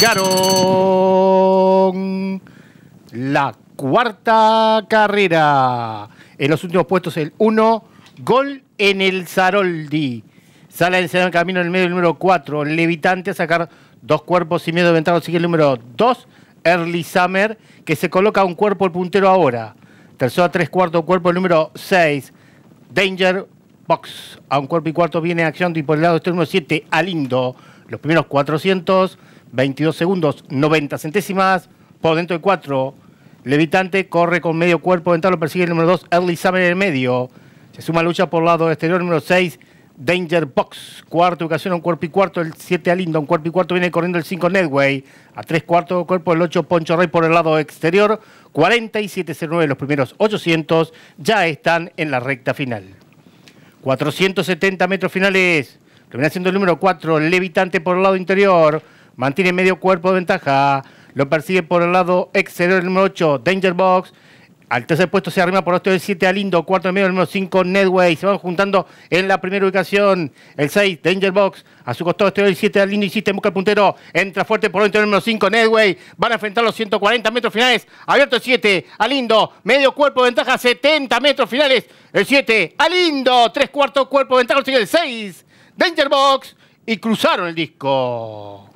marcaron la cuarta carrera. En los últimos puestos el 1, gol en el Zaroldi. Sale el en camino en el medio el número 4, Levitante a sacar dos cuerpos y medio de ventana. Sigue el número 2, Early Summer, que se coloca un cuerpo el puntero ahora. Tercero a tres cuartos cuerpo el número 6, Danger Box. A un cuerpo y cuarto viene acción y por el lado este número 7, Alindo. Los primeros 400 22 segundos, 90 centésimas. Por dentro de 4, Levitante corre con medio cuerpo dental, lo persigue el número 2, Early Summer en el medio. Se suma lucha por lado exterior, número 6, Danger Box. Cuarta ocasión, un cuerpo y cuarto, el 7 a un cuerpo y cuarto viene corriendo el 5 Nedway. A 3 cuartos cuerpo, el 8 Poncho Rey por el lado exterior. 47.09 los primeros 800 ya están en la recta final. 470 metros finales. Termina siendo el número 4, Levitante por el lado interior. Mantiene medio cuerpo de ventaja. Lo persigue por el lado exterior el número 8, Danger Box. Al tercer puesto se arrima por los del 7 Alindo, cuarto de medio el número 5 Nedway. Se van juntando en la primera ubicación. El 6, Danger Box. A su costado exterior el 7 Alindo insiste busca el puntero. Entra fuerte por dentro el número 5 Nedway. Van a enfrentar los 140 metros finales. Abierto el 7, Alindo. Medio cuerpo de ventaja, 70 metros finales. El 7, Alindo. Tres cuartos cuerpo de ventaja, sigue el 6, Danger Box. Y cruzaron el disco.